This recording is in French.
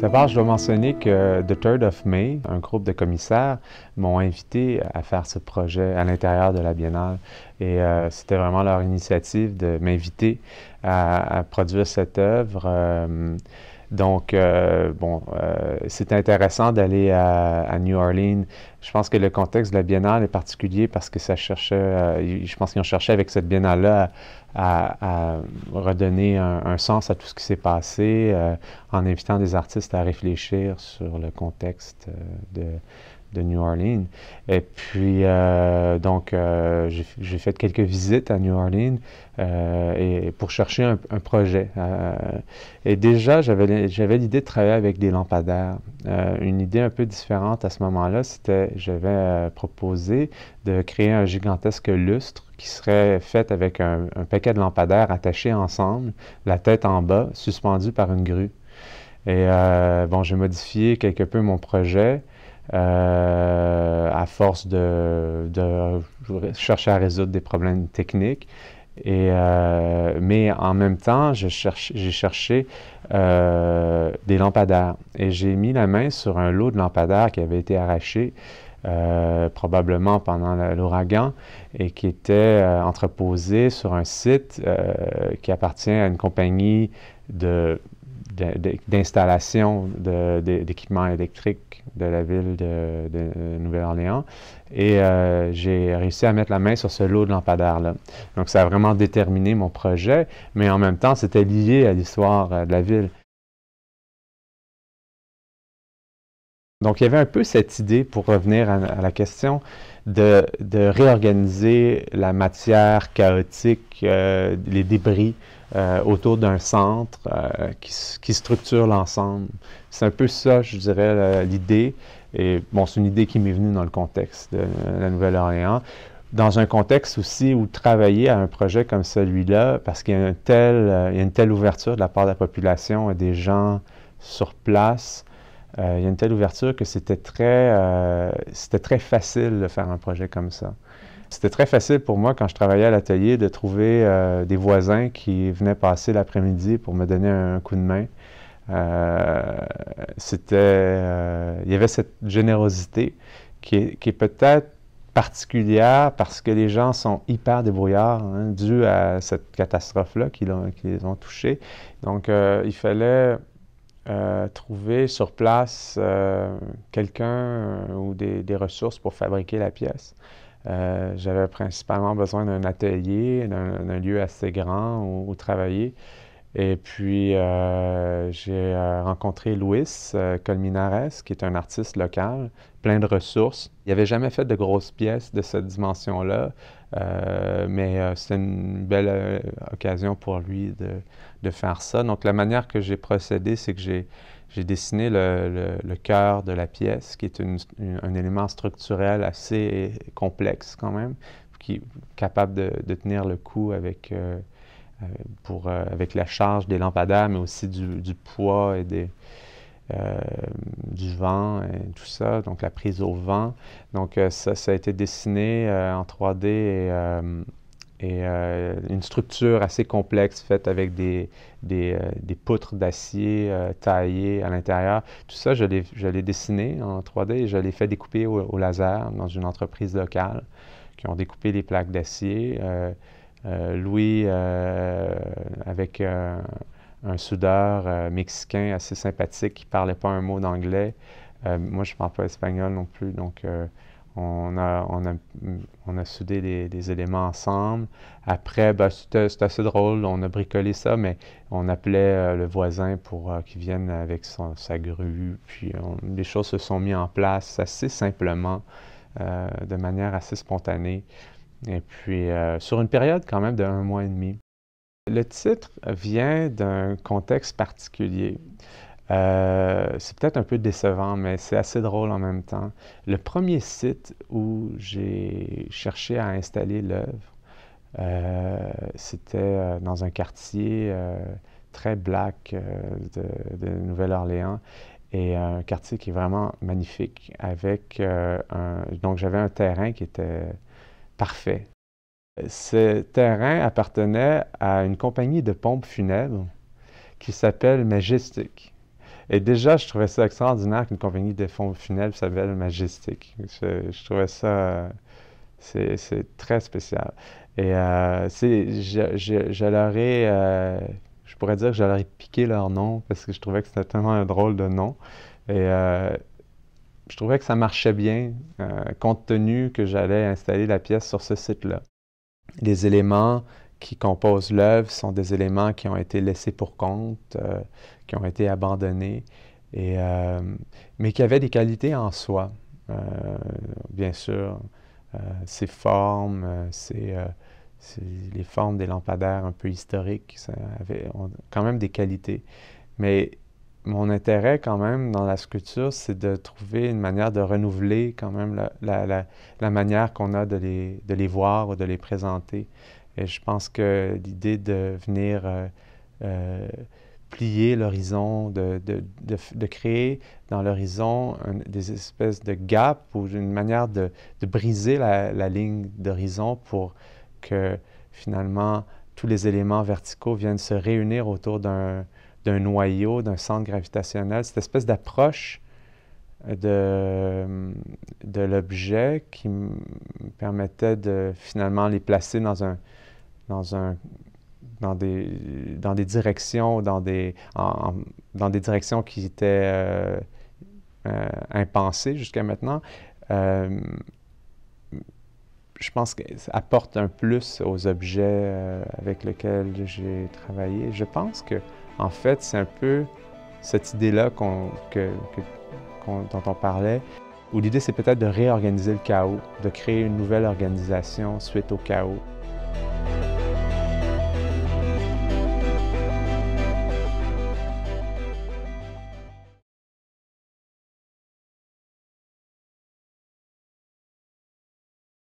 D'abord, je dois mentionner que The Third of May, un groupe de commissaires, m'ont invité à faire ce projet à l'intérieur de la Biennale. Et euh, c'était vraiment leur initiative de m'inviter à, produire cette œuvre. Euh, donc, euh, bon, euh, c'est intéressant d'aller à, New Orleans. Je pense que le contexte de la biennale est particulier parce que ça cherchait, euh, je pense qu'ils ont cherché avec cette biennale-là à, redonner un, sens à tout ce qui s'est passé euh, en invitant des artistes à réfléchir sur le contexte de, de New Orleans. Et puis, euh, donc, euh, j'ai fait quelques visites à New Orleans euh, et, pour chercher un, projet. et déjà, j'avais l'idée de travailler avec des lampadaires. une idée un peu différente à ce moment-là, c'était, j'avais proposé de créer un gigantesque lustre qui serait fait avec un, paquet de lampadaires attachés ensemble, la tête en bas, suspendue par une grue. Et bon, j'ai modifié quelque peu mon projet euh, à force de, chercher à résoudre des problèmes techniques. Euh, mais en même temps, j'ai cherché euh, des lampadaires et j'ai mis la main sur un lot de lampadaires qui avait été arraché probablement pendant l'ouragan et qui était entreposé sur un site qui appartient à une compagnie de d'installation d'équipements électriques de la ville de, euh, Nouvelle-Orléans. Et euh, j'ai réussi à mettre la main sur ce lot de lampadaires-là. Donc, ça a vraiment déterminé mon projet, mais en même temps, c'était lié à l'histoire euh, de la ville. Donc, il y avait un peu cette idée, pour revenir à, la question, de, réorganiser la matière chaotique, les débris euh, autour d'un centre euh, qui, qui, structure l'ensemble. C'est un peu ça, je dirais, l'idée. Et bon, c'est une idée qui m'est venue dans le contexte de la Nouvelle-Orléans. Dans un contexte aussi où travailler à un projet comme celui-là, parce qu'il y a, euh, y a une telle ouverture de la part de la population et des gens sur place, il y a une telle ouverture que c'était très, c'était très facile de faire un projet comme ça. C'était très facile pour moi quand je travaillais à l'atelier de trouver euh, des voisins qui venaient passer l'après-midi pour me donner un coup de main. Euh, c'était, euh, il y avait cette générosité qui est, peut-être particulière parce que les gens sont hyper débrouillards hein, dû à cette catastrophe-là qui, les ont touchés. Donc, il fallait trouver sur place quelqu'un ou des, ressources pour fabriquer la pièce. Euh, j'avais principalement besoin d'un atelier, d'un lieu assez grand où, travailler. Et puis, euh, j'ai euh, rencontré Luis Colminares, qui est un artiste local, plein de ressources. Il n'avait jamais fait de grosses pièces de cette dimension-là, mais c'est c'était une belle occasion pour lui de, faire ça. Donc, la manière que j'ai procédé, c'est que j'ai j'ai dessiné le, cœur de la pièce, qui est un élément structurel assez complexe quand même, qui est capable de, tenir le coup avec, euh, euh, pour, euh, avec la charge des lampadaires, mais aussi du, poids et des, du vent et tout ça, donc la prise au vent. Donc ça, ça a été dessiné en 3D et et euh, une structure assez complexe faite avec des, des, euh, poutres d'acier euh, taillées à l'intérieur. Tout ça, je l'ai dessiné en 3D et je l'ai fait découper au, laser dans une entreprise locale qui ont découpé les plaques d'acier. Louis, avec un soudeur mexicain assez sympathique qui ne parlait pas un mot d'anglais, moi, je ne parle pas espagnol non plus, donc on a, soudé des, éléments ensemble. Après, ben, c'était assez drôle, on a bricolé ça, mais on appelait euh, le voisin pour euh, qu'il vienne avec sa grue. Puis euh, les choses se sont mises en place assez simplement, de manière assez spontanée. Et puis, sur une période quand même d'un mois et demi. Le titre vient d'un contexte particulier. Euh, c'est peut-être un peu décevant, mais c'est assez drôle en même temps. Le premier site où j'ai cherché à installer l'œuvre, euh, c'était euh, dans un quartier très black de, Nouvelle-Orléans et un quartier qui est vraiment magnifique. Avec donc j'avais un terrain qui était parfait. Ce terrain appartenait à une compagnie de pompes funèbres qui s'appelle Majestic. Et déjà, je trouvais ça extraordinaire qu'une compagnie de fonds funèbres s'appelle Majestic. Je, trouvais ça. C'est très spécial. Et euh, je, leur ai. Euh, je pourrais dire que je leur ai piqué leur nom parce que je trouvais que c'était tellement un drôle de nom. Et euh, je trouvais que ça marchait bien, compte tenu que j'allais installer la pièce sur ce site-là. Les éléments qui composent l'œuvre sont des éléments qui ont été laissés pour compte, euh, qui ont été abandonnés, euh, mais qui avaient des qualités en soi. Euh, bien sûr, ces formes, les formes des lampadaires un peu historiques, ça avait quand même des qualités. Mais mon intérêt quand même dans la sculpture, c'est de trouver une manière de renouveler quand même la, manière qu'on a de les, voir ou de les présenter. Et je pense que l'idée de venir euh, euh, plier l'horizon, de, créer dans l'horizon des espèces de gaps ou une manière de, briser la, ligne d'horizon pour que finalement tous les éléments verticaux viennent se réunir autour d'un noyau, d'un centre gravitationnel, cette espèce d'approche de, de l'objet qui me permettait de finalement les placer dans un, dans un dans des, dans des directions, dans des, en, dans des directions qui étaient euh, euh, impensées jusqu'à maintenant, euh, je pense que ça apporte un plus aux objets avec lesquels j'ai travaillé. Je pense que, en fait, c'est un peu cette idée-là qu'on, que, dont on parlait, où l'idée, c'est peut-être de réorganiser le chaos, de créer une nouvelle organisation suite au chaos.